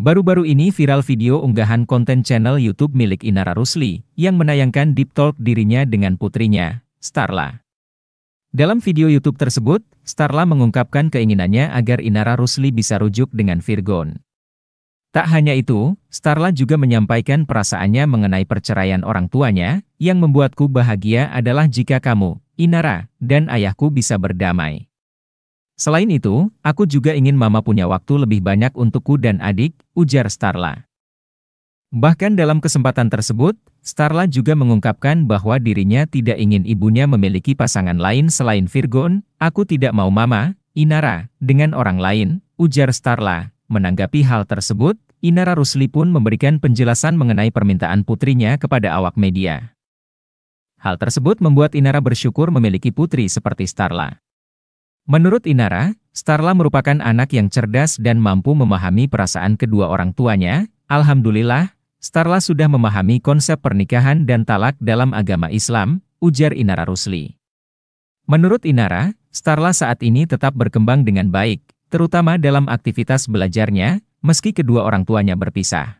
Baru-baru ini viral video unggahan konten channel YouTube milik Inara Rusli, yang menayangkan deep talk dirinya dengan putrinya, Starla. Dalam video YouTube tersebut, Starla mengungkapkan keinginannya agar Inara Rusli bisa rujuk dengan Virgon. Tak hanya itu, Starla juga menyampaikan perasaannya mengenai perceraian orang tuanya, yang membuatku bahagia adalah jika kamu, Inara, dan ayahku bisa berdamai. Selain itu, aku juga ingin mama punya waktu lebih banyak untukku dan adik, ujar Starla. Bahkan dalam kesempatan tersebut, Starla juga mengungkapkan bahwa dirinya tidak ingin ibunya memiliki pasangan lain selain Virgon, aku tidak mau mama, Inara, dengan orang lain, ujar Starla. Menanggapi hal tersebut, Inara Rusli pun memberikan penjelasan mengenai permintaan putrinya kepada awak media. Hal tersebut membuat Inara bersyukur memiliki putri seperti Starla. Menurut Inara, Starla merupakan anak yang cerdas dan mampu memahami perasaan kedua orang tuanya. Alhamdulillah, Starla sudah memahami konsep pernikahan dan talak dalam agama Islam, ujar Inara Rusli. Menurut Inara, Starla saat ini tetap berkembang dengan baik, terutama dalam aktivitas belajarnya, meski kedua orang tuanya berpisah.